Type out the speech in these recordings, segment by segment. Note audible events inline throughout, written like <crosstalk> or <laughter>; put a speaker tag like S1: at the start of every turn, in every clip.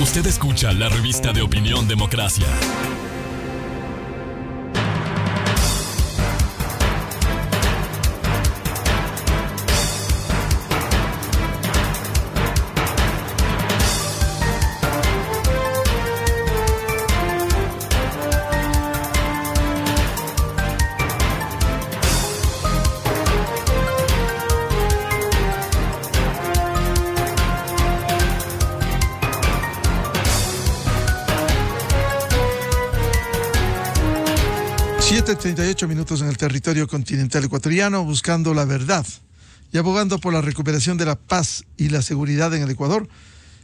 S1: Usted escucha la revista de opinión Democracia
S2: minutos en el territorio continental ecuatoriano buscando la verdad y abogando por la recuperación de la paz y la seguridad en el Ecuador.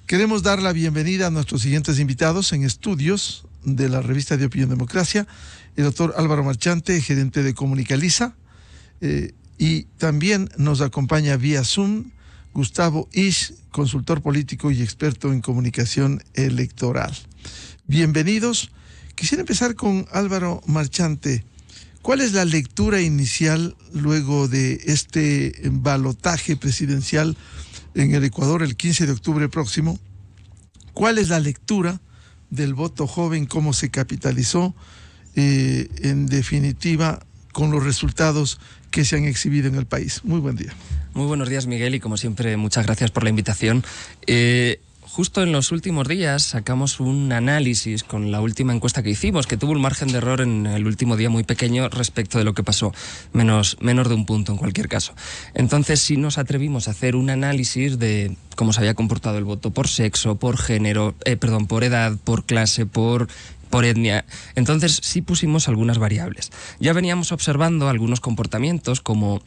S2: Queremos dar la bienvenida a nuestros siguientes invitados en estudios de la revista de Opinión Democracia, el doctor Álvaro Marchante, gerente de Comunicaliza, eh, y también nos acompaña vía Zoom Gustavo Ish, consultor político y experto en comunicación electoral. Bienvenidos. Quisiera empezar con Álvaro Marchante. ¿Cuál es la lectura inicial luego de este balotaje presidencial en el Ecuador el 15 de octubre próximo? ¿Cuál es la lectura del voto joven, cómo se capitalizó, eh, en definitiva, con los resultados que se han exhibido en el país? Muy buen
S1: día. Muy buenos días, Miguel, y como siempre, muchas gracias por la invitación. Eh, justo en los últimos días sacamos un análisis con la última encuesta que hicimos, que tuvo un margen de error en el último día muy pequeño respecto de lo que pasó, menos, de un punto en cualquier caso. Entonces si nos atrevimos a hacer un análisis de cómo se había comportado el voto por sexo, por género, eh, perdón, por edad, por clase, por por etnia. Entonces sí pusimos algunas variables. Ya veníamos observando algunos comportamientos como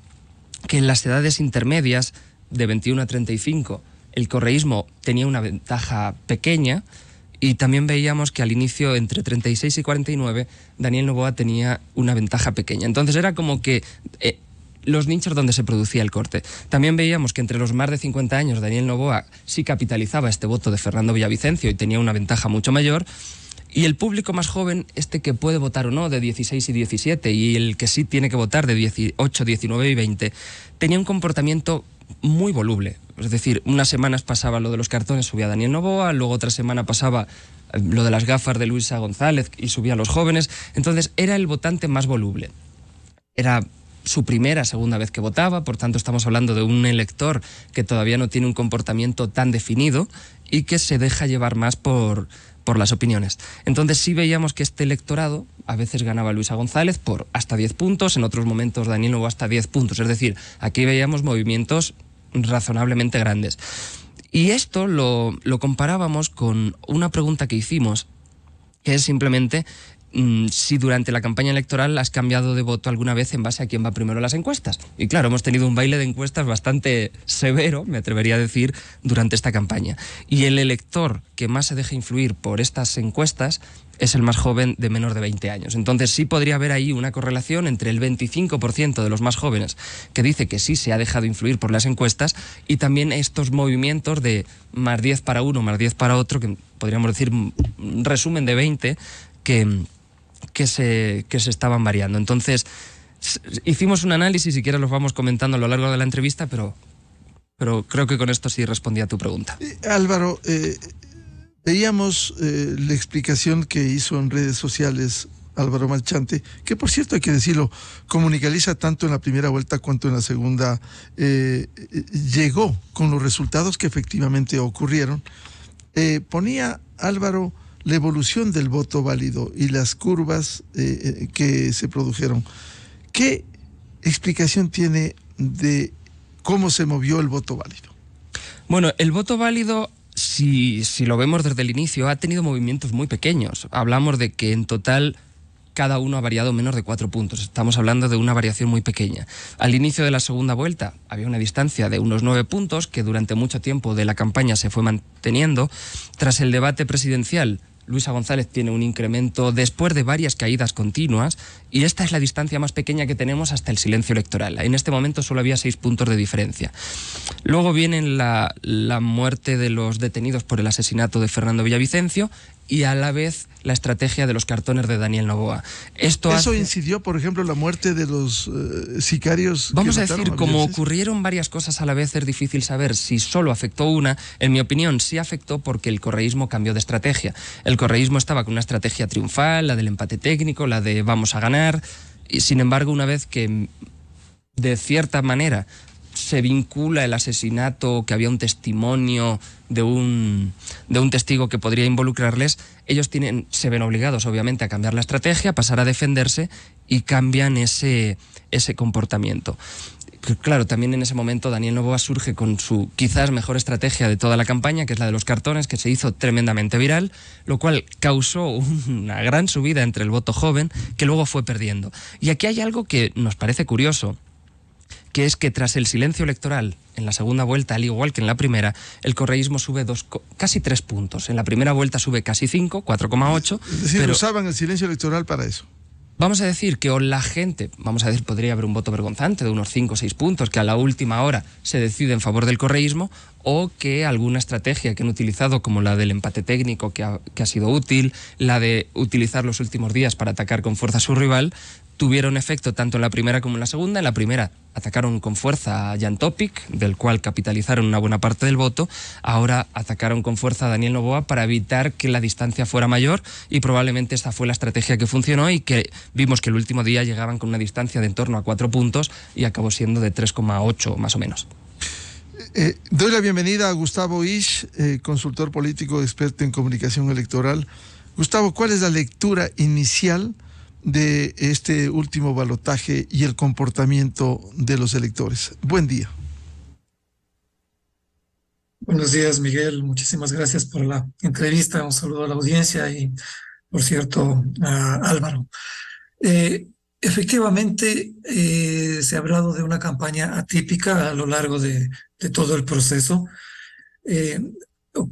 S1: que en las edades intermedias de 21 a 35 el correísmo tenía una ventaja pequeña y también veíamos que al inicio, entre 36 y 49, Daniel Novoa tenía una ventaja pequeña. Entonces era como que eh, los nichos donde se producía el corte. También veíamos que entre los más de 50 años Daniel Novoa sí capitalizaba este voto de Fernando Villavicencio y tenía una ventaja mucho mayor. Y el público más joven, este que puede votar o no, de 16 y 17, y el que sí tiene que votar de 18, 19 y 20, tenía un comportamiento muy voluble, es decir, unas semanas pasaba lo de los cartones, subía Daniel Novoa, luego otra semana pasaba eh, lo de las gafas de Luisa González y subía los jóvenes. Entonces era el votante más voluble. Era su primera, segunda vez que votaba, por tanto estamos hablando de un elector que todavía no tiene un comportamiento tan definido y que se deja llevar más por, por las opiniones. Entonces sí veíamos que este electorado a veces ganaba Luisa González por hasta 10 puntos, en otros momentos Daniel Novoa hasta 10 puntos. Es decir, aquí veíamos movimientos razonablemente grandes. Y esto lo, comparábamos con una pregunta que hicimos, que es simplemente Mm, si durante la campaña electoral has cambiado de voto alguna vez en base a quién va primero las encuestas. Y claro, hemos tenido un baile de encuestas bastante severo, me atrevería a decir, durante esta campaña. Y el elector que más se deja influir por estas encuestas es el más joven de menos de 20 años. Entonces sí podría haber ahí una correlación entre el 25% de los más jóvenes que dice que sí se ha dejado influir por las encuestas y también estos movimientos de más 10 para uno, más 10 para otro, que podríamos decir un mm, resumen de 20, que mm, que se, que se estaban variando. Entonces, hicimos un análisis, si quieres los vamos comentando a lo largo de la entrevista, pero, pero creo que con esto sí respondí a tu pregunta.
S2: Eh, Álvaro, eh, veíamos eh, la explicación que hizo en redes sociales Álvaro Marchante, que por cierto hay que decirlo, comunicaliza tanto en la primera vuelta cuanto en la segunda, llegó con los resultados que efectivamente ocurrieron. ponía Álvaro la evolución del voto válido y las curvas eh, eh, que se produjeron. ¿Qué explicación tiene de
S1: cómo se movió el voto válido? Bueno, el voto válido si, si, lo vemos desde el inicio, ha tenido movimientos muy pequeños. Hablamos de que en total cada uno ha variado menos de cuatro puntos. Estamos hablando de una variación muy pequeña. Al inicio de la segunda vuelta había una distancia de unos nueve puntos que durante mucho tiempo de la campaña se fue manteniendo. Tras el debate presidencial Luisa González tiene un incremento después de varias caídas continuas y esta es la distancia más pequeña que tenemos hasta el silencio electoral. En este momento solo había seis puntos de diferencia. Luego viene la, la muerte de los detenidos por el asesinato de Fernando Villavicencio y a la vez la estrategia de los cartones de Daniel Novoa. Esto ¿Eso
S2: incidió, por ejemplo, la muerte de los eh, sicarios? Vamos a decir, como ocurrieron
S1: varias cosas a la vez, es difícil saber si solo afectó una. En mi opinión, sí afectó porque el correísmo cambió de estrategia. El correísmo estaba con una estrategia triunfal, la del empate técnico, la de vamos a ganar. sin embargo, una vez que de cierta manera se vincula el asesinato, que había un testimonio de un, de un testigo que podría involucrarles, ellos tienen, se ven obligados obviamente a cambiar la estrategia, a pasar a defenderse y cambian ese, ese comportamiento claro, también en ese momento Daniel Novoa surge con su quizás mejor estrategia de toda la campaña, que es la de los cartones, que se hizo tremendamente viral, lo cual causó una gran subida entre el voto joven, que luego fue perdiendo. Y aquí hay algo que nos parece curioso, que es que tras el silencio electoral en la segunda vuelta, al igual que en la primera, el correísmo sube dos, casi tres puntos. En la primera vuelta sube casi cinco, 4,8. Es decir, pero... usaban el silencio electoral para eso. Vamos a decir que o la gente, vamos a decir, podría haber un voto vergonzante de unos cinco o seis puntos que a la última hora se decide en favor del correísmo, o que alguna estrategia que han utilizado, como la del empate técnico que que ha sido útil, la de utilizar los últimos días para atacar con fuerza a su rival, tuvieron efecto tanto en la primera como en la segunda. En la primera atacaron con fuerza a Jan Topic, del cual capitalizaron una buena parte del voto. Ahora atacaron con fuerza a Daniel Novoa para evitar que la distancia fuera mayor y probablemente esa fue la estrategia que funcionó y que vimos que el último día llegaban con una distancia de en torno a cuatro puntos y acabó siendo de 3,8 más o menos.
S2: Eh, doy la bienvenida a Gustavo Ish, eh, consultor político experto en comunicación electoral. Gustavo, ¿cuál es la lectura inicial? de este último balotaje y el comportamiento de los electores. Buen día.
S3: Buenos días, Miguel. Muchísimas gracias por la entrevista. Un saludo a la audiencia y, por cierto, a Álvaro. Eh, efectivamente, eh, se ha hablado de una campaña atípica a lo largo de, todo el proceso. Eh,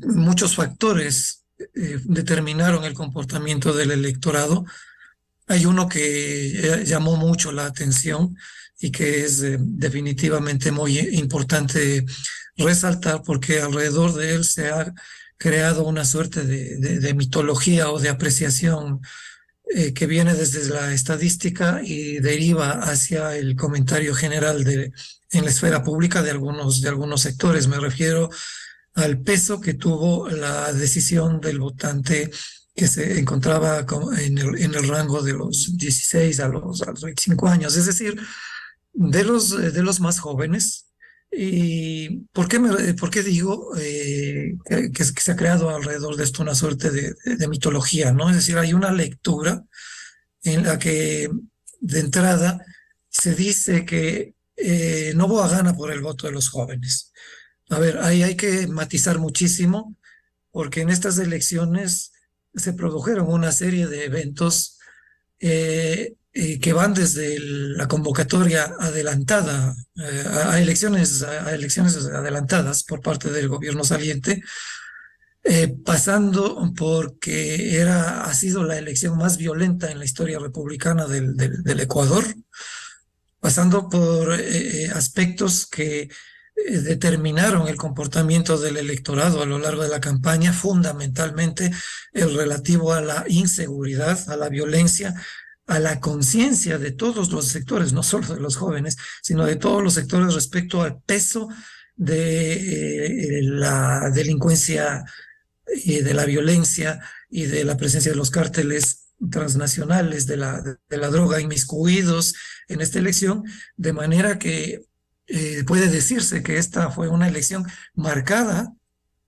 S3: muchos factores determinaron el comportamiento del electorado hay uno que eh, llamó mucho la atención y que es eh, definitivamente muy importante resaltar porque alrededor de él se ha creado una suerte de, mitología o de apreciación eh, que viene desde la estadística y deriva hacia el comentario general de, en la esfera pública de algunos, de algunos sectores. Me refiero al peso que tuvo la decisión del votante que se encontraba en el, en el, rango de los 16 a los, a 25 años, es decir, de los, de los más jóvenes. ¿Y por qué, por qué digo eh, que, se ha creado alrededor de esto una suerte de, mitología? ¿no? Es decir, hay una lectura en la que de entrada se dice que no eh, a gana por el voto de los jóvenes. A ver, ahí hay que matizar muchísimo, porque en estas elecciones se produjeron una serie de eventos eh, eh, que van desde la convocatoria adelantada eh, a, elecciones, a, elecciones adelantadas por parte del gobierno saliente, pasando porque era, ha sido la elección más violenta en la historia republicana del Ecuador, pasando por aspectos que eh, determinaron el comportamiento del electorado a lo largo de la campaña, fundamentalmente el relativo a la inseguridad, a la violencia, a la conciencia de todos los sectores, no solo de los jóvenes, sino de todos los sectores respecto al peso de eh, la delincuencia y eh, de la violencia y de la presencia de los cárteles transnacionales de la, de la droga inmiscuidos en esta elección, de manera que eh, puede decirse que esta fue una elección marcada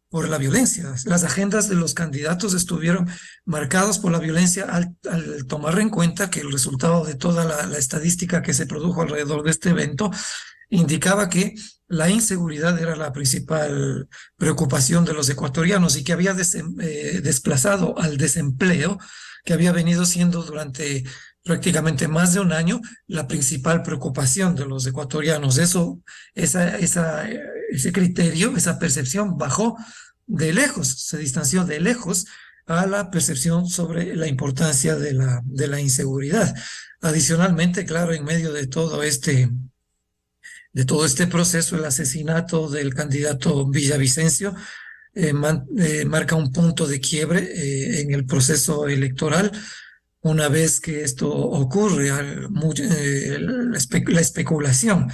S3: por la violencia. Las agendas de los candidatos estuvieron marcadas por la violencia al, tomar en cuenta que el resultado de toda la, estadística que se produjo alrededor de este evento indicaba que la inseguridad era la principal preocupación de los ecuatorianos y que había eh, desplazado al desempleo que había venido siendo durante prácticamente más de un año la principal preocupación de los ecuatorianos. Eso, esa, ese criterio, esa percepción bajó de lejos, se distanció de lejos a la percepción sobre la importancia de la, de la inseguridad. Adicionalmente, claro, en medio de todo este de todo este proceso, el asesinato del candidato Villavicencio eh, eh, marca un punto de quiebre eh, en el proceso electoral una vez que esto ocurre, eh, la especulación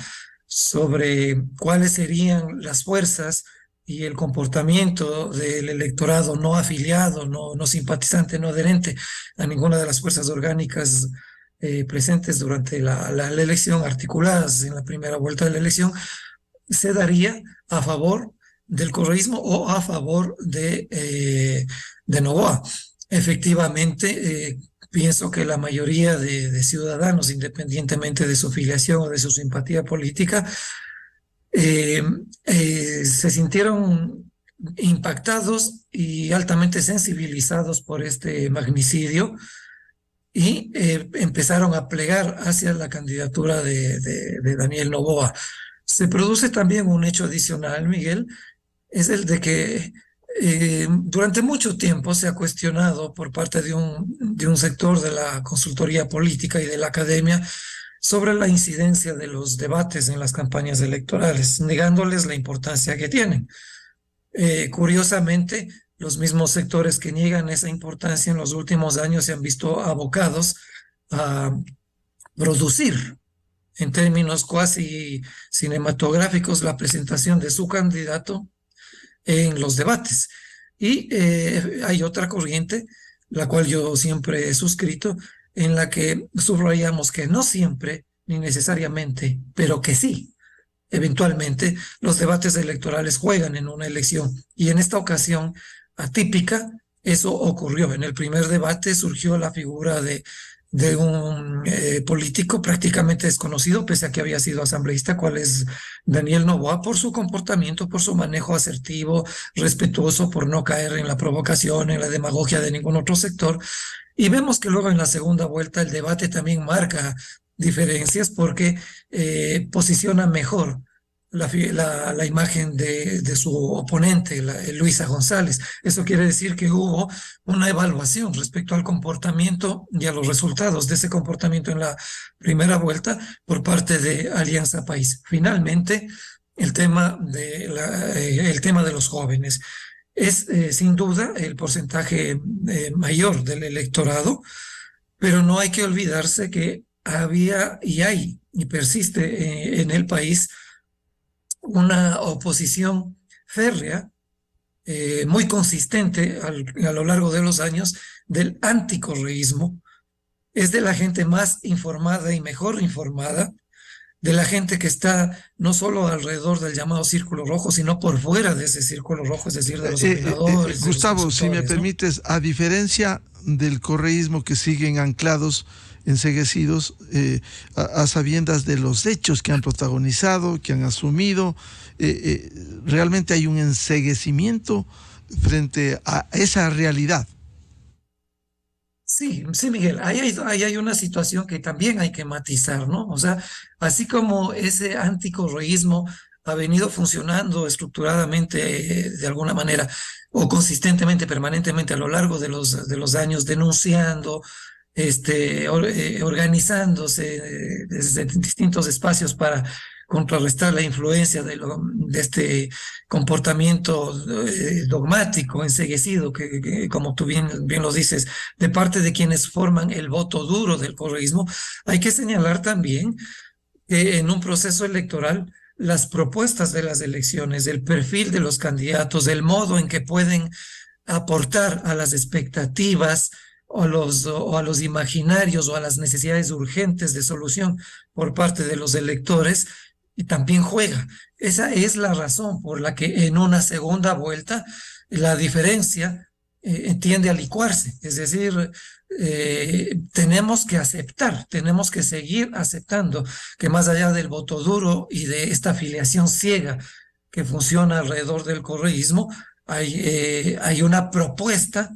S3: sobre cuáles serían las fuerzas y el comportamiento del electorado no afiliado, no, no simpatizante, no adherente a ninguna de las fuerzas orgánicas eh, presentes durante la, elección, articuladas en la primera vuelta de la elección, se daría a favor del correísmo o a favor de, eh, de Novoa. Efectivamente, pienso que la mayoría de, ciudadanos, independientemente de su filiación o de su simpatía política, eh, eh, se sintieron impactados y altamente sensibilizados por este magnicidio y eh, empezaron a plegar hacia la candidatura de, de, Daniel Novoa. Se produce también un hecho adicional, Miguel, es el de que eh, durante mucho tiempo se ha cuestionado por parte de un, de un sector de la consultoría política y de la academia sobre la incidencia de los debates en las campañas electorales, negándoles la importancia que tienen. Eh, curiosamente, los mismos sectores que niegan esa importancia en los últimos años se han visto abocados a producir en términos cuasi cinematográficos la presentación de su candidato en los debates. Y eh, hay otra corriente, la cual yo siempre he suscrito, en la que subrayamos que no siempre, ni necesariamente, pero que sí, eventualmente, los debates electorales juegan en una elección. Y en esta ocasión atípica, eso ocurrió. En el primer debate surgió la figura de de un eh, político prácticamente desconocido, pese a que había sido asambleísta, cual es Daniel Novoa, por su comportamiento, por su manejo asertivo, respetuoso, por no caer en la provocación, en la demagogia de ningún otro sector. Y vemos que luego en la segunda vuelta el debate también marca diferencias porque eh, posiciona mejor la, imagen de, su oponente, eh, Luisa González. Eso quiere decir que hubo una evaluación respecto al comportamiento y a los resultados de ese comportamiento en la primera vuelta por parte de Alianza País. Finalmente, el tema de, eh, los jóvenes es eh, sin duda el porcentaje mayor del electorado, pero no hay que olvidarse que había y hay y persiste en el país una oposición férrea, eh, muy consistente a lo largo de los años, del anticorreísmo. Es de la gente más informada y mejor informada, de la gente que está no solo alrededor del llamado círculo rojo, sino por fuera de ese círculo rojo, es decir, de los eh, eh, eh Gustavo, si me
S2: permites, a diferencia del correísmo que siguen anclados enseguecidos eh, a, sabiendas de los hechos que han protagonizado, que han asumido. Eh, eh, realmente hay un enseguecimiento frente a esa realidad. Sí, sí, Miguel, ahí hay, una situación
S3: que también hay que matizar, ¿no? O sea, así como ese anticorruismo ha venido funcionando estructuradamente de alguna manera o consistentemente, permanentemente a lo largo de los, de los años, denunciando, este, eh, organizándose eh, desde distintos espacios para contrarrestar la influencia de, este comportamiento eh, dogmático, enseguecido, que, como tú bien, bien lo dices, de parte de quienes forman el voto duro del correísmo, hay que señalar también que en un proceso electoral las propuestas de las elecciones, el perfil de los candidatos, el modo en que pueden aportar a las expectativas o, los, o a los imaginarios o a las necesidades urgentes de solución por parte de los electores, y también juega. Esa es la razón por la que en una segunda vuelta la diferencia eh, tiende a licuarse. Es decir, eh, tenemos que aceptar, tenemos que seguir aceptando que más allá del voto duro y de esta afiliación ciega que funciona alrededor del correísmo, hay, eh, hay una propuesta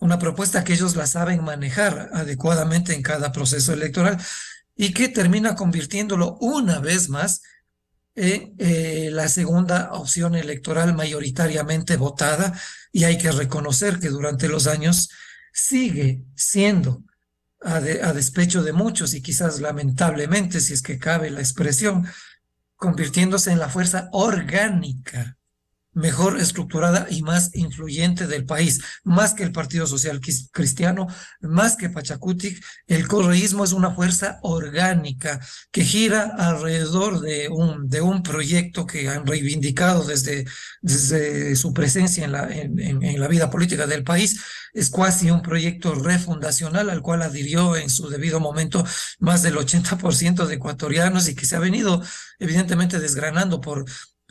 S3: una propuesta que ellos la saben manejar adecuadamente en cada proceso electoral y que termina convirtiéndolo una vez más en eh, la segunda opción electoral mayoritariamente votada y hay que reconocer que durante los años sigue siendo a despecho de muchos y quizás lamentablemente si es que cabe la expresión convirtiéndose en la fuerza orgánica mejor estructurada y más influyente del país, más que el Partido Social Cristiano, más que Pachacutic, el correísmo es una fuerza orgánica que gira alrededor de un, de un proyecto que han reivindicado desde, desde su presencia en la, en, en la vida política del país. Es casi un proyecto refundacional al cual adhirió en su debido momento más del 80% de ecuatorianos y que se ha venido evidentemente desgranando por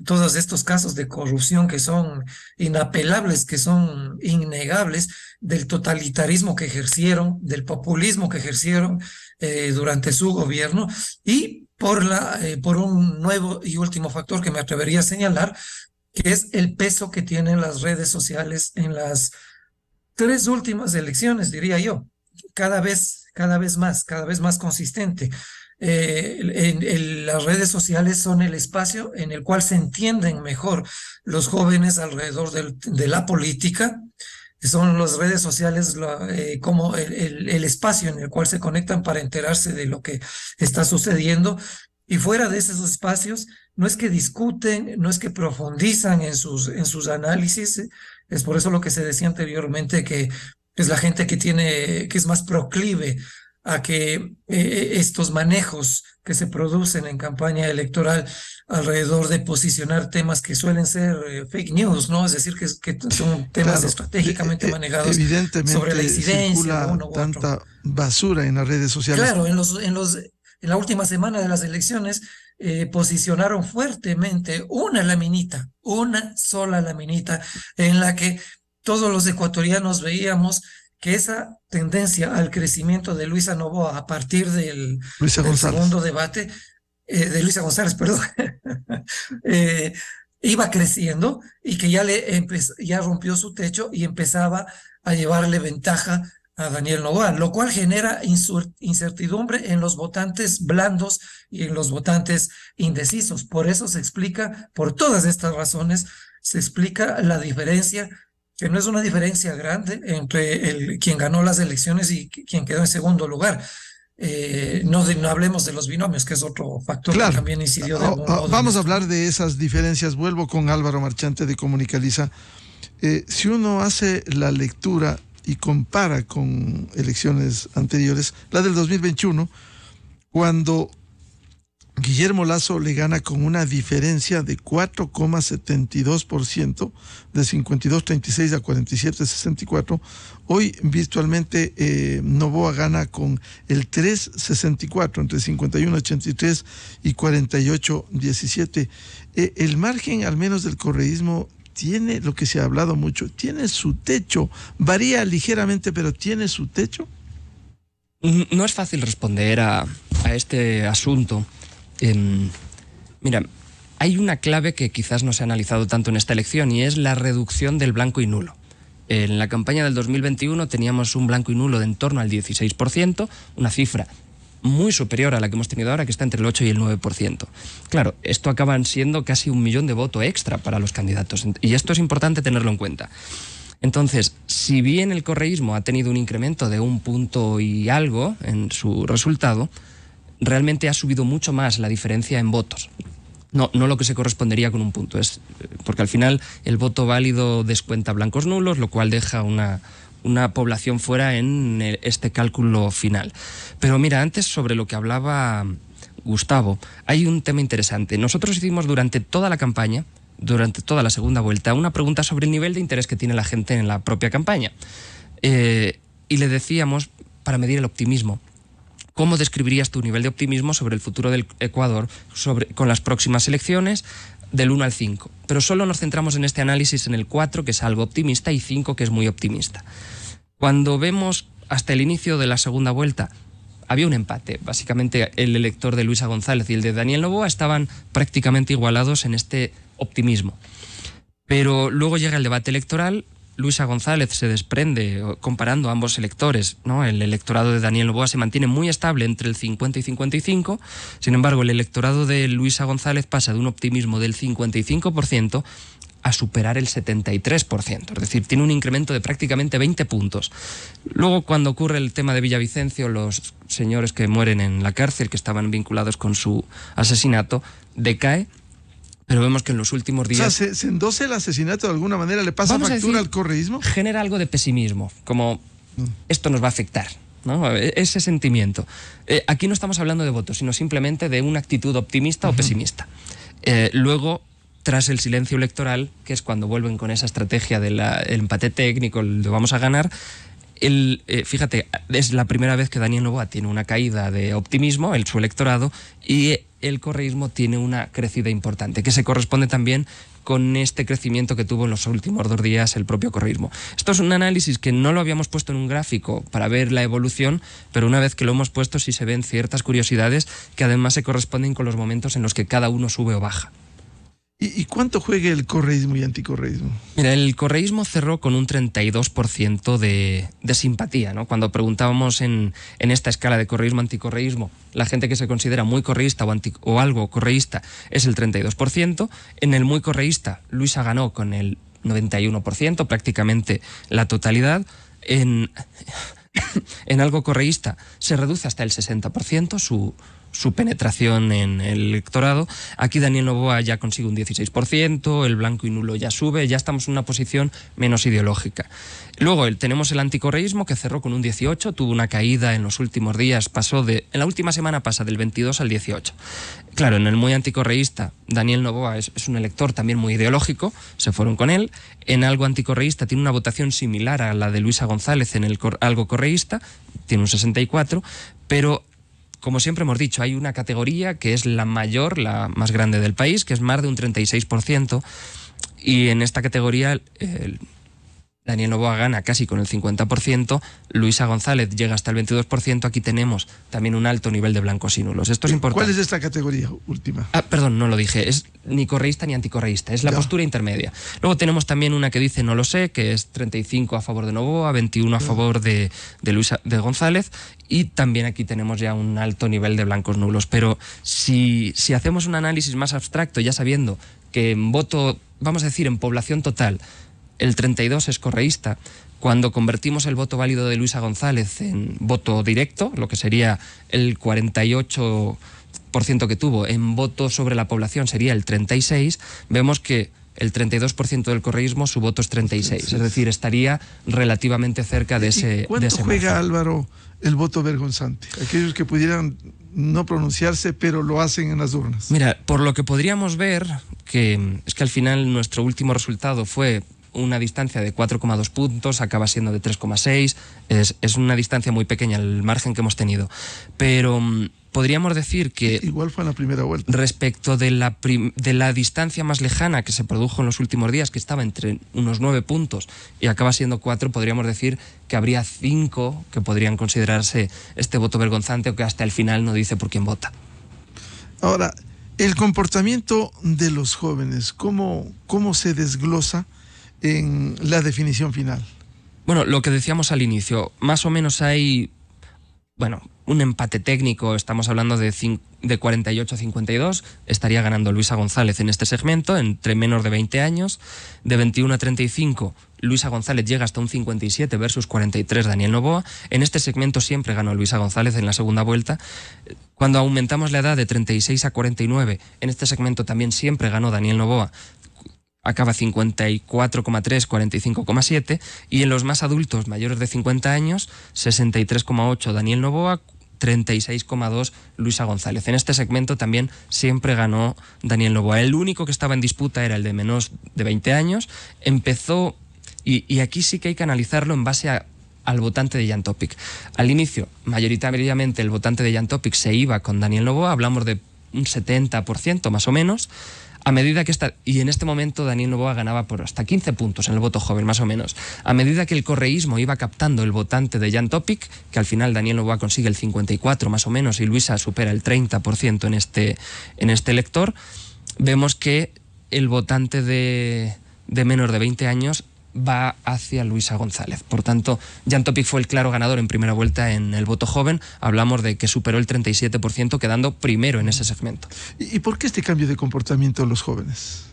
S3: todos estos casos de corrupción que son inapelables, que son innegables, del totalitarismo que ejercieron, del populismo que ejercieron eh, durante su gobierno y por, la, eh, por un nuevo y último factor que me atrevería a señalar, que es el peso que tienen las redes sociales en las tres últimas elecciones, diría yo, cada vez, cada vez más, cada vez más consistente. Eh, en, las redes sociales son el espacio en el cual se entienden mejor los jóvenes alrededor de la política. Son las redes sociales la, eh, como el, espacio en el cual se conectan para enterarse de lo que está sucediendo. Y fuera de esos espacios, no es que discuten, no es que profundizan en sus, en sus análisis. Es por eso lo que se decía anteriormente, que es pues, la gente que tiene, que es más proclive a que eh, estos manejos que se producen en campaña electoral alrededor de posicionar temas que suelen ser eh, fake news, ¿no? Es decir, que, son temas eh, estratégicamente
S2: manejados sobre la incidencia. tanta basura en las redes sociales. Claro,
S3: en los, en los en la última semana de las elecciones posicionaron fuertemente una laminita, una sola laminita, en la que todos los ecuatorianos veíamos que esa tendencia al crecimiento de Luisa Novoa a partir del, segundo debate, eh, de Luisa González, <laughs> perdón, eh, iba creciendo y que ya, le ya rompió su techo y empezaba a llevarle ventaja a Daniel Novoa, lo cual genera incertidumbre en los votantes blandos y en los votantes indecisos. Por eso se explica, por todas estas razones, se explica la diferencia que no es una diferencia grande entre el, quien ganó las elecciones y quien quedó en segundo lugar. Eh, no, hablemos de los binomios, que es otro factor que también incidió. De ah, ah, vamos a
S2: hablar de esas diferencias. Vuelvo con Álvaro Marchante de Comunicaliza. Eh, si uno hace la lectura y compara con elecciones anteriores, la del 2021, cuando Guillermo Lazo le gana con una diferencia de 4,72% de 52.36 a 47.64. Hoy virtualmente eh, Novoa gana con el 3.64 entre 51.83 y 48.17. Eh, el margen al menos del correísmo tiene lo que se ha hablado mucho, tiene su techo,
S1: varía ligeramente, pero tiene su techo. No es fácil responder a este asunto. Em, mira, hay una clave que quizás no se ha analizado tanto en esta elección y es la reducción del blanco y nulo. En la campaña del 2021 teníamos un blanco y nulo de en torno al 16%, una cifra muy superior a la que hemos tenido ahora, que está entre el 8 y el 9%. Claro, esto acaba siendo casi un millón de votos extra para los candidatos, y esto es importante tenerlo en cuenta. Entonces, si bien el correísmo ha tenido un incremento de un punto y algo en su resultado, realmente ha subido mucho más la diferencia en votos. No, no lo que se correspondería con un punto, es eh, porque al final el voto válido descuenta blancos nulos, lo cual deja una, población fuera en eh, este cálculo final. Pero mira, antes sobre lo que hablaba Gustavo, hay un tema interesante. Nosotros hicimos durante toda la campaña, durante toda la segunda vuelta, una pregunta sobre el nivel de interés que tiene la gente en la propia campaña. Eh, y le decíamos, para medir el optimismo, ¿Cómo describirías tu nivel de optimismo sobre el futuro del Ecuador sobre, con las próximas elecciones del 1 al 5? Pero solo nos centramos en este análisis en el 4, que es algo optimista, y 5, que es muy optimista. Cuando vemos hasta el inicio de la segunda vuelta, había un empate. Básicamente el elector de Luisa González y el de Daniel Novoa estaban prácticamente igualados en este optimismo. Pero luego llega el debate electoral, Luisa González se desprende comparando ambos electores. ¿no? El electorado de Daniel Novoa se mantiene muy estable entre el 50 y 55, sin embargo el electorado de Luisa González pasa de un optimismo del 55% a superar el 73%, es decir, tiene un incremento de prácticamente 20 puntos. Luego, cuando ocurre el tema de Villavicencio, los señores que mueren en la cárcel, que estaban vinculados con su asesinato, decae pero vemos que en los últimos días... O sea, ¿se,
S2: endose el asesinato de alguna manera? ¿Le pasa factura
S1: al correísmo? Genera algo de pesimismo, como mm. esto nos va a afectar. ¿no? Ese sentimiento. Eh, aquí no estamos hablando de votos, sino simplemente de una actitud optimista o pesimista. Eh, luego, tras el silencio electoral, que es cuando vuelven con esa estrategia del empate técnico, el de vamos a ganar, el, eh, fíjate, es la primera vez que Daniel Novoa tiene una caída de optimismo en su electorado y el correísmo tiene una crecida importante, que se corresponde también con este crecimiento que tuvo en los últimos dos días el propio correísmo. Esto es un análisis que no lo habíamos puesto en un gráfico para ver la evolución, pero una vez que lo hemos puesto sí se ven ciertas curiosidades que además se corresponden con los momentos en los que cada uno sube o baja. ¿Y, cuánto juega el correísmo y anticorreísmo? el correísmo cerró con un 32% de, simpatía, Cuando preguntábamos en, esta escala de correísmo-anticorreísmo, la gente que se considera muy correísta o, algo correísta es el 32%, en el muy correísta Luisa ganó con el 91%, prácticamente la totalidad, en... <coughs> en algo correísta se reduce hasta el 60% su, su penetración en el electorado. Aquí Daniel Novoa ya consigue un 16%, el blanco y nulo ya sube, ya estamos en una posición menos ideológica. Luego tenemos el anticorreísmo que cerró con un 18, tuvo una caída en los últimos días, pasó de, en la última semana pasa del 22 al 18. Claro, en el muy anticorreísta, Daniel Novoa es, un elector también muy ideológico, se fueron con él. En algo anticorreísta tiene una votación similar a la de Luisa González en el algo correísta, tiene un 64, pero como siempre hemos dicho, hay una categoría que es la mayor, la más grande del país, que es más de un 36%, y en esta categoría el Daniel Novoa gana casi con el 50%, Luisa González llega hasta el 22%, aquí tenemos también un alto nivel de blancos y nulos. Esto es importante. ¿Cuál es esta categoría última? Ah, perdón, no lo dije, es ni correísta ni anticorreísta, es la postura intermedia. Luego tenemos también una que dice no lo sé, que es 35 a favor de Novoa, 21 a favor de, Luisa de González y también aquí tenemos ya un alto nivel de blancos nulos. Pero si, si hacemos un análisis más abstracto, ya sabiendo que en voto, vamos a decir, en población total, el 32 es correísta. Cuando convertimos el voto válido de Luisa González en voto directo, lo que sería el 48% que tuvo en voto sobre la población sería el 36, vemos que el 32% del correísmo su voto es 36, es decir, estaría relativamente cerca de ese... juega
S2: Álvaro el voto vergonzante? Aquellos que pudieran no pronunciarse, pero lo hacen en las urnas.
S1: Mira, por lo que podríamos ver, que es que al final nuestro último resultado fue una distancia de 4,2 puntos, acaba siendo de 3,6, es, una distancia muy pequeña el margen que hemos tenido. Pero mm, podríamos decir que... Igual fue la primera vuelta. Respecto de la, de la distancia más lejana que se produjo en los últimos días, que estaba entre unos 9 puntos y acaba siendo 4, podríamos decir que habría 5 que podrían considerarse este voto vergonzante o que hasta el final no dice por quién vota. Ahora, el comportamiento de los jóvenes,
S2: ¿cómo, cómo se desglosa? en la definición final?
S1: Bueno, lo que decíamos al inicio, más o menos hay, bueno, un empate técnico, estamos hablando de, de 48 a 52, estaría ganando Luisa González en este segmento, entre menos de 20 años, de 21 a 35, Luisa González llega hasta un 57 versus 43 Daniel Novoa, en este segmento siempre ganó Luisa González en la segunda vuelta, cuando aumentamos la edad de 36 a 49, en este segmento también siempre ganó Daniel Novoa, acaba 54,3, 45,7 y en los más adultos mayores de 50 años 63,8 Daniel Novoa, 36,2 Luisa González. En este segmento también siempre ganó Daniel Novoa. El único que estaba en disputa era el de menos de 20 años. Empezó, y, aquí sí que hay que analizarlo en base al votante de Jan Topic. Al inicio, mayoritariamente el votante de Jan Topic se iba con Daniel Novoa, hablamos de un 70% más o menos. A medida que está y en este momento Daniel Novoa ganaba por hasta 15 puntos en el voto joven, más o menos. A medida que el correísmo iba captando el votante de Jan Topic, que al final Daniel Novoa consigue el 54 más o menos y Luisa supera el 30% en este, en este elector, vemos que el votante de, de menos de 20 años va hacia Luisa González. Por tanto, Jan Topic fue el claro ganador en primera vuelta en el voto joven. Hablamos de que superó el 37%, quedando primero en ese segmento. ¿Y por qué este cambio de comportamiento en los jóvenes?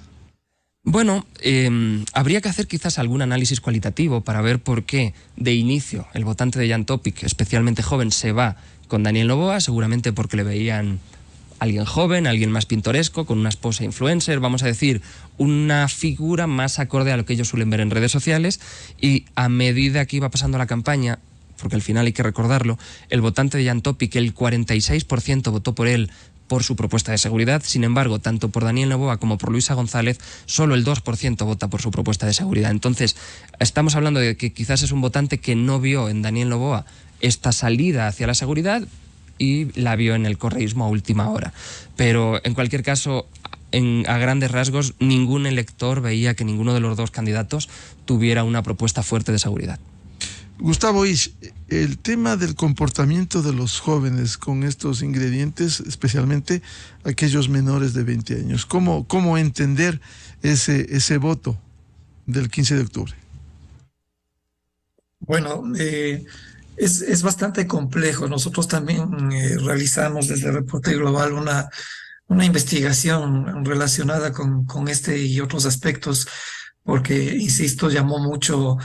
S1: Bueno, em, habría que hacer quizás algún análisis cualitativo para ver por qué de inicio el votante de Jan Topic, especialmente joven, se va con Daniel loboa seguramente porque le veían alguien joven, alguien más pintoresco, con una esposa influencer, vamos a decir, una figura más acorde a lo que ellos suelen ver en redes sociales y a medida que iba pasando la campaña, porque al final hay que recordarlo, el votante de Jan que el 46% votó por él por su propuesta de seguridad, sin embargo, tanto por Daniel Loboa como por Luisa González, solo el 2% vota por su propuesta de seguridad. Entonces, estamos hablando de que quizás es un votante que no vio en Daniel Loboa esta salida hacia la seguridad, y la vio en el correísmo a última hora. Pero en cualquier caso, a grandes rasgos, ningún elector veía que ninguno de los dos candidatos tuviera una propuesta fuerte de seguridad.
S2: Gustavo Isch el tema del comportamiento de los jóvenes con estos ingredientes, especialmente aquellos menores de 20 años, ¿cómo, cómo entender ese, ese voto del 15 de octubre?
S3: Bueno, eh, es, es bastante complejo. Nosotros también eh, realizamos desde Reporte Global una, una investigación relacionada con, con este y otros aspectos, porque, insisto, llamó mucho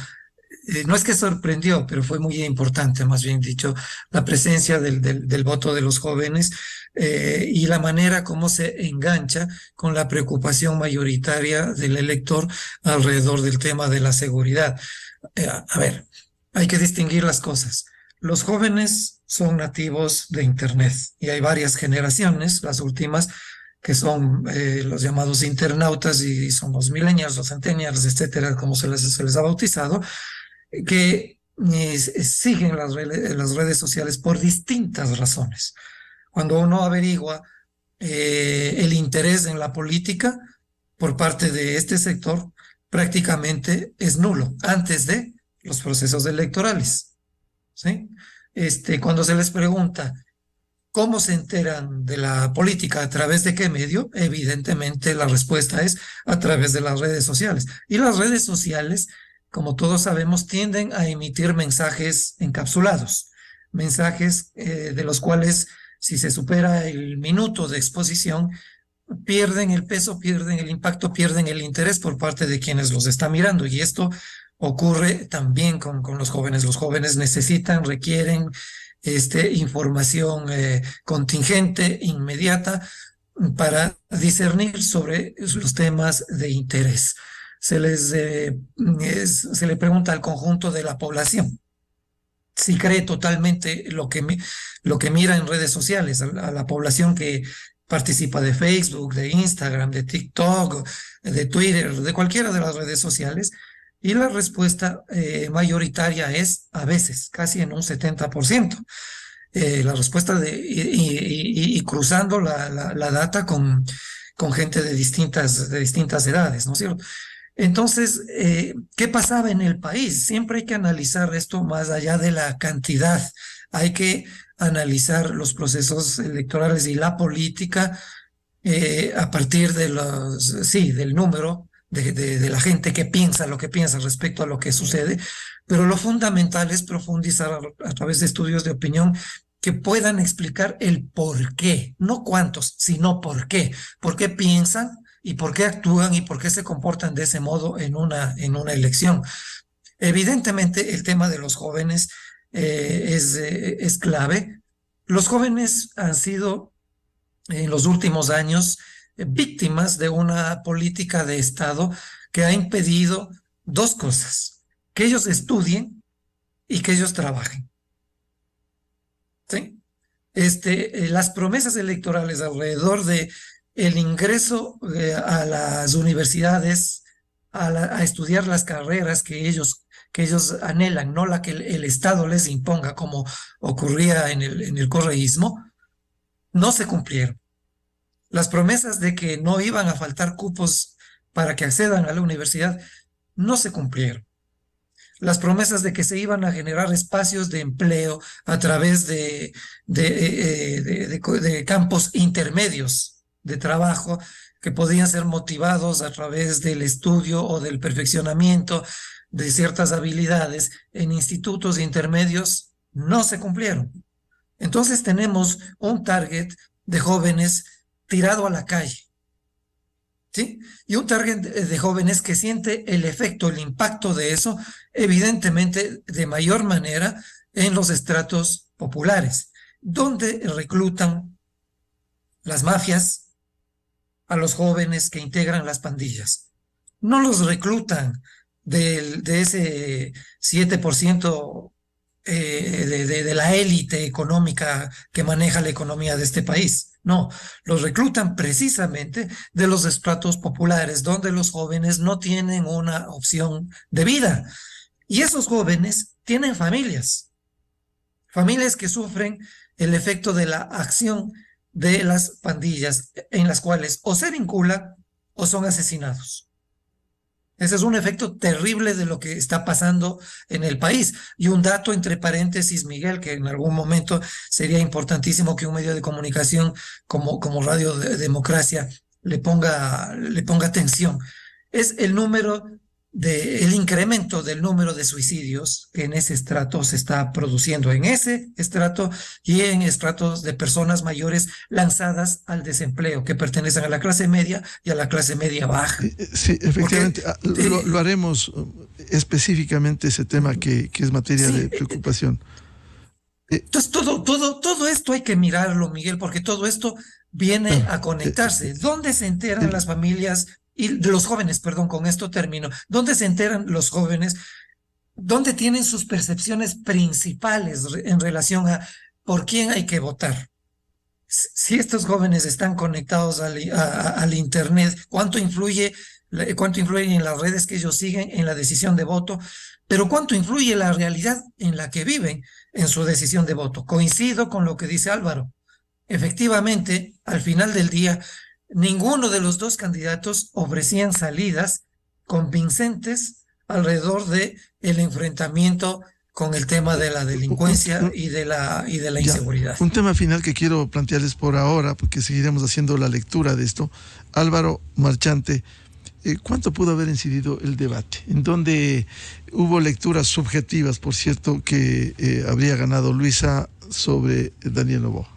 S3: eh, no es que sorprendió, pero fue muy importante, más bien dicho, la presencia del, del, voto de los jóvenes eh, y la manera como se engancha con la preocupación mayoritaria del elector alrededor del tema de la seguridad. a ver, hay que distinguir las cosas. Los jóvenes son nativos de Internet y hay varias generaciones, las últimas, que son eh, los llamados internautas y son los millennials, los centennials, etcétera, como se les, ha bautizado, que siguen las, redes sociales por distintas razones. Cuando uno averigua eh, el interés en la política por parte de este sector, prácticamente es nulo antes de los procesos electorales. ¿sí? Este, cuando se les pregunta cómo se enteran de la política, a través de qué medio, evidentemente la respuesta es a través de las redes sociales. Y las redes sociales, como todos sabemos, tienden a emitir mensajes encapsulados, mensajes eh, de los cuales si se supera el minuto de exposición, pierden el peso, pierden el impacto, pierden el interés por parte de quienes los está mirando. Y esto ocurre también con, los jóvenes. Los jóvenes necesitan, requieren este, información eh, contingente, inmediata, para discernir sobre los temas de interés. Se les eh, se le pregunta al conjunto de la población si cree totalmente lo que, lo que mira en redes sociales, a la población que participa de Facebook, de Instagram, de TikTok, de Twitter, de cualquiera de las redes sociales, y la respuesta eh, mayoritaria es a veces, casi en un 70%. Eh, la respuesta de, y, cruzando la, la, data con, con, gente de distintas, de distintas edades, ¿no es cierto? Entonces, eh, ¿qué pasaba en el país? Siempre hay que analizar esto más allá de la cantidad. Hay que analizar los procesos electorales y la política a partir de los, sí, del número de, la gente que piensa lo que piensa respecto a lo que sucede, pero lo fundamental es profundizar a, través de estudios de opinión que puedan explicar el por qué, no cuántos, sino por qué, por qué piensan y por qué actúan y por qué se comportan de ese modo en una, en una elección. Evidentemente el tema de los jóvenes eh, es, eh, es clave. Los jóvenes han sido en los últimos años víctimas de una política de Estado que ha impedido dos cosas, que ellos estudien y que ellos trabajen. Este, eh, las promesas electorales alrededor de ingreso eh, a las universidades, a, estudiar las carreras que ellos, que ellos anhelan, no la que el, el Estado les imponga, como ocurría en el, en el correísmo, no se cumplieron las promesas de que no iban a faltar cupos para que accedan a la universidad no se cumplieron. Las promesas de que se iban a generar espacios de empleo a través de, eh, eh, campos intermedios de trabajo que podían ser motivados a través del estudio o del perfeccionamiento de ciertas habilidades en institutos intermedios, no se cumplieron. Entonces tenemos un target de jóvenes tirado a la calle. ¿Sí? Y un target de jóvenes que siente el efecto, el impacto de eso, evidentemente de mayor manera en los estratos populares, donde reclutan las mafias a los jóvenes que integran las pandillas. No los reclutan de ese 7% eh, de la élite económica que maneja la economía de este país no, los reclutan precisamente de los estratos populares, donde los jóvenes no tienen una opción de vida. Y esos jóvenes tienen familias, familias que sufren el efecto de la acción de las pandillas en las cuales o se vinculan o son asesinados. Ese es un efecto terrible de lo que está pasando en el país. Y un dato entre paréntesis, Miguel, que en algún momento sería importantísimo que un medio de comunicación como, como Radio Democracia le ponga, le ponga atención, es el número del incremento del número de suicidios que en ese estrato se está produciendo, en ese estrato y en estratos de personas mayores lanzadas al desempleo, que pertenecen a la clase media y a la clase media baja. Eh,
S2: eh, sí, efectivamente, ah, lo, haremos um, específicamente ese tema que, que es materia de eh, preocupación.
S3: Entonces, todo, todo, todo esto hay que mirarlo, Miguel, porque todo esto viene ah, a conectarse. ¿Dónde se enteran las familias y de los jóvenes, perdón, con esto termino, ¿dónde se enteran los jóvenes? ¿Dónde tienen sus percepciones principales en relación a por quién hay que votar? Si estos jóvenes están conectados al, Internet, ¿cuánto influye cuánto influye en las redes que ellos siguen en la decisión de voto, pero cuánto influye la realidad en la que viven en su decisión de voto. Coincido con lo que dice Álvaro. Efectivamente, al final del día, Ninguno de los dos candidatos ofrecían salidas convincentes alrededor de el enfrentamiento con el tema de la delincuencia y de la y de la inseguridad.
S2: un tema final que quiero plantearles por ahora, porque seguiremos haciendo la lectura de esto. Álvaro Marchante, eh, ¿cuánto pudo haber incidido el debate? En donde hubo lecturas subjetivas, por cierto, que eh, habría ganado Luisa sobre Daniel Novoa.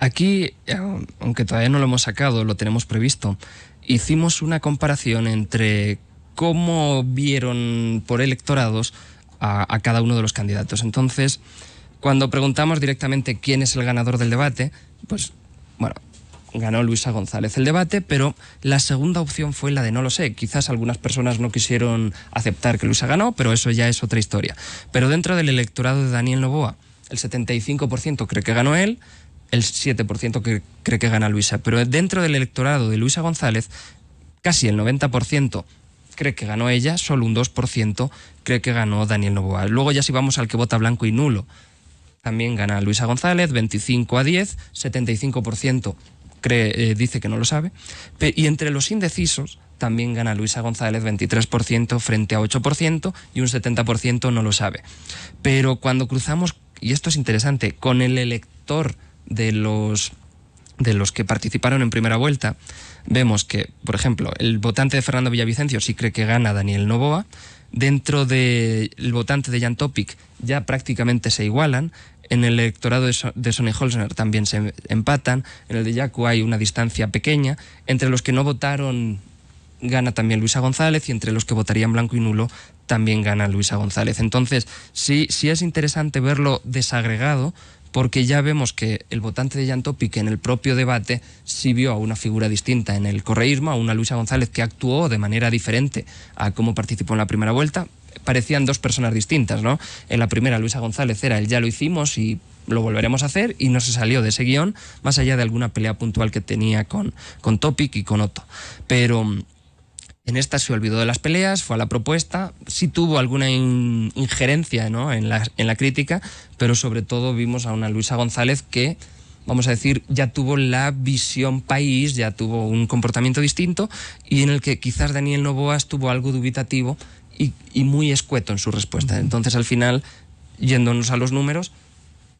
S1: Aquí, eh, aunque todavía no lo hemos sacado, lo tenemos previsto, hicimos una comparación entre cómo vieron por electorados a, cada uno de los candidatos. Entonces, cuando preguntamos directamente quién es el ganador del debate, pues bueno, ganó Luisa González el debate, pero la segunda opción fue la de no lo sé. Quizás algunas personas no quisieron aceptar que Luisa ganó, pero eso ya es otra historia. Pero dentro del electorado de Daniel Novoa, el 75% cree que ganó él, el 7% que cree que gana Luisa, pero dentro del electorado de Luisa González, casi el 90% cree que ganó ella, solo un 2% cree que ganó Daniel Novoa. Luego ya si vamos al que vota blanco y nulo, también gana Luisa González, 25 a 10, 75% eh, dice que no lo sabe, y entre los indecisos también gana Luisa González, 23% frente a 8% y un 70% no lo sabe. Pero cuando cruzamos, y esto es interesante, con el elector de los de los que participaron en primera vuelta, vemos que, por ejemplo, el votante de Fernando Villavicencio sí cree que gana Daniel Novoa, dentro del votante de Jan Topic ya prácticamente se igualan, en el electorado de, Sonny Holzner también se empatan, en el de Yacu hay una distancia pequeña, entre los que no votaron gana también Luisa González y entre los que votarían blanco y nulo también gana Luisa González. Entonces, sí, sí es interesante verlo desagregado, porque ya vemos que el votante de Jan Topic en el propio debate sí vio a una figura distinta en el correísmo, a una Luisa González que actuó de manera diferente a cómo participó en la primera vuelta, parecían dos personas distintas, ¿no? En la primera Luisa González era el ya lo hicimos y lo volveremos a hacer y no se salió de ese guión, más allá de alguna pelea puntual que tenía con, con Topic y con Otto. Pero en esta se olvidó de las peleas, fue a la propuesta, sí tuvo alguna injerencia en, la, crítica, pero sobre todo vimos a una Luisa González que vamos a decir, ya tuvo la visión país, ya tuvo un comportamiento distinto y en el que quizás Daniel Novoa estuvo algo dubitativo y muy escueto en su respuesta. Entonces, al final, yéndonos a los números,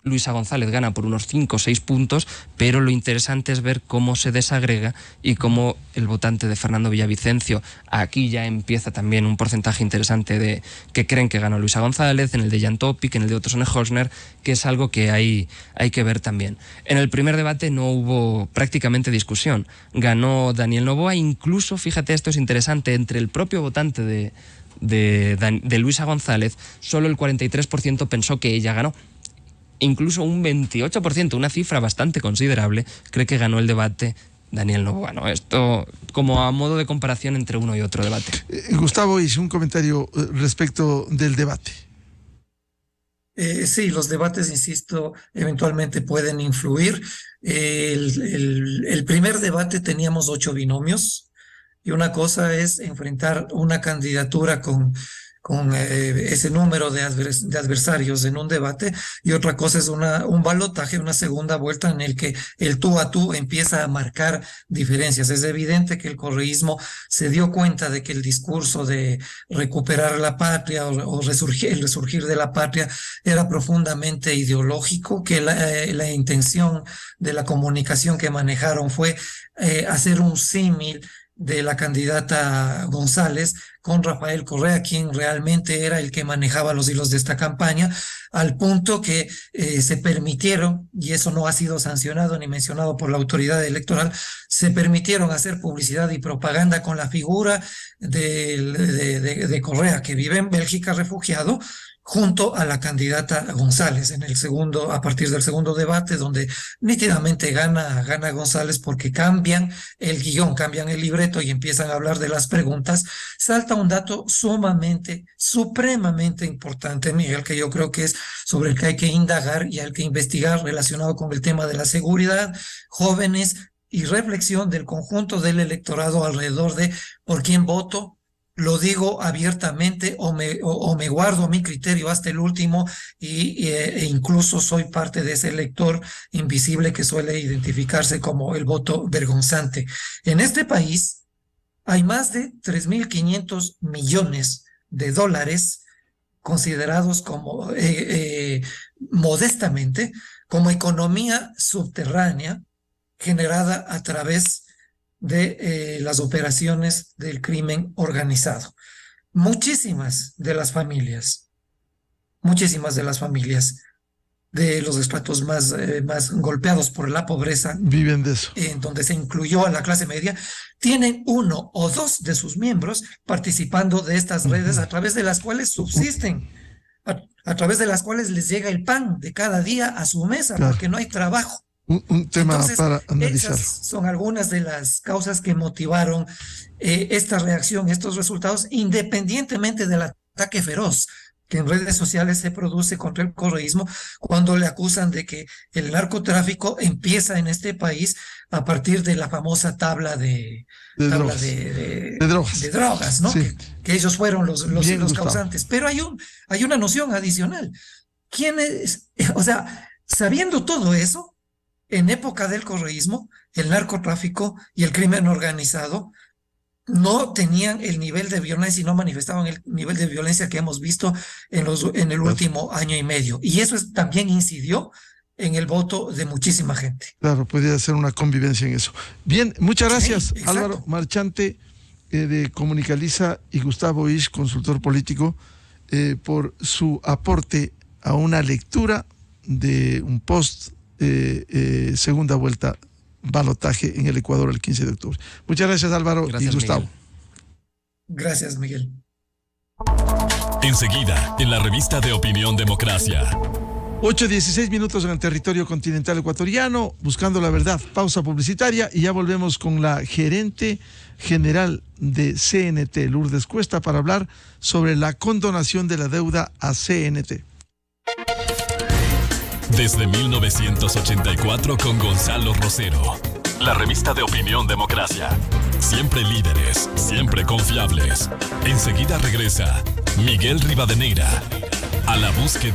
S1: Luisa González gana por unos 5 o 6 puntos, pero lo interesante es ver cómo se desagrega y cómo el votante de Fernando Villavicencio, aquí ya empieza también un porcentaje interesante de que creen que ganó Luisa González, en el de Jan Topic, en el de otosone Horsner, que es algo que hay, hay que ver también. En el primer debate no hubo prácticamente discusión. Ganó Daniel Novoa, incluso, fíjate, esto es interesante, entre el propio votante de, de Luisa González, solo el 43% pensó que ella ganó incluso un 28%, una cifra bastante considerable, cree que ganó el debate Daniel no, bueno, Esto como a modo de comparación entre uno y otro debate.
S2: Eh, Gustavo, hizo un comentario eh, respecto del debate. Eh, sí, los debates, insisto, eventualmente pueden influir.
S3: El, el primer debate teníamos ocho binomios y una cosa es enfrentar una candidatura con con eh, ese número de, adversarios en un debate y otra cosa es una, un balotaje, una segunda vuelta en el que el tú a tú empieza a marcar diferencias. Es evidente que el correísmo se dio cuenta de que el discurso de recuperar la patria o, resurgir, el resurgir de la patria era profundamente ideológico, que la, eh, intención de la comunicación que manejaron fue eh, hacer un símil de la candidata González con Rafael Correa, quien realmente era el que manejaba los hilos de esta campaña, al punto que eh, se permitieron, y eso no ha sido sancionado ni mencionado por la autoridad electoral, se permitieron hacer publicidad y propaganda con la figura de Correa, que vive en Bélgica refugiado junto a la candidata González en el segundo, a partir del segundo debate, donde nítidamente gana, gana González porque cambian el guión, cambian el libreto y empiezan a hablar de las preguntas, salta un dato sumamente, supremamente importante, Miguel, que yo creo que es sobre el que hay que indagar y hay que investigar relacionado con el tema de la seguridad, jóvenes y reflexión del conjunto del electorado alrededor de por quién voto, lo digo abiertamente o me, o, me guardo mi criterio hasta el último y, eh, e incluso soy parte de ese lector invisible que suele identificarse como el voto vergonzante. En este país hay más de 3.500 millones de dólares considerados como eh, eh, modestamente como economía subterránea generada a través de eh, las operaciones del crimen organizado. Muchísimas de las familias, muchísimas de las familias de los estratos más, eh, más golpeados por la pobreza, viven de eso. En donde se incluyó a la clase media, tienen uno o dos de sus miembros participando de estas redes a través de las cuales subsisten, a, través de las cuales les llega el pan de cada día a su mesa, porque no hay trabajo
S2: un, tema para analizar.
S3: son algunas de las causas que motivaron eh, esta reacción, estos resultados, independientemente del ataque feroz que en redes sociales se produce contra el correísmo cuando le acusan de que el narcotráfico empieza en este país a partir de la famosa tabla de,
S2: drogas. de,
S3: drogas. ¿no? Que, ellos fueron los, causantes. Pero hay, un, hay una noción adicional. ¿Quién es? O sea, sabiendo todo eso, en época del correísmo, el narcotráfico y el crimen organizado no tenían el nivel de violencia y no manifestaban el nivel de violencia que hemos visto en, los, en el último año y medio. Y eso también incidió en el voto de muchísima gente.
S2: Claro, podría ser una convivencia en eso. Bien, muchas gracias, Álvaro Marchante eh, de Comunicaliza y Gustavo Ish, consultor político, eh, por su aporte a una lectura de un post eh, eh, segunda vuelta, balotaje en el Ecuador el 15 de octubre. Muchas gracias Álvaro y Gustavo. Gracias Miguel.
S1: Enseguida, en la revista de Opinión Democracia.
S2: 8.16 minutos en el territorio continental ecuatoriano, buscando la verdad. Pausa publicitaria y ya volvemos con la gerente general de CNT, Lourdes Cuesta, para hablar sobre la condonación de la deuda a CNT
S1: desde 1984 con Gonzalo Rosero. La revista de opinión democracia. Siempre líderes, siempre confiables. Enseguida regresa Miguel Rivadeneira a la búsqueda.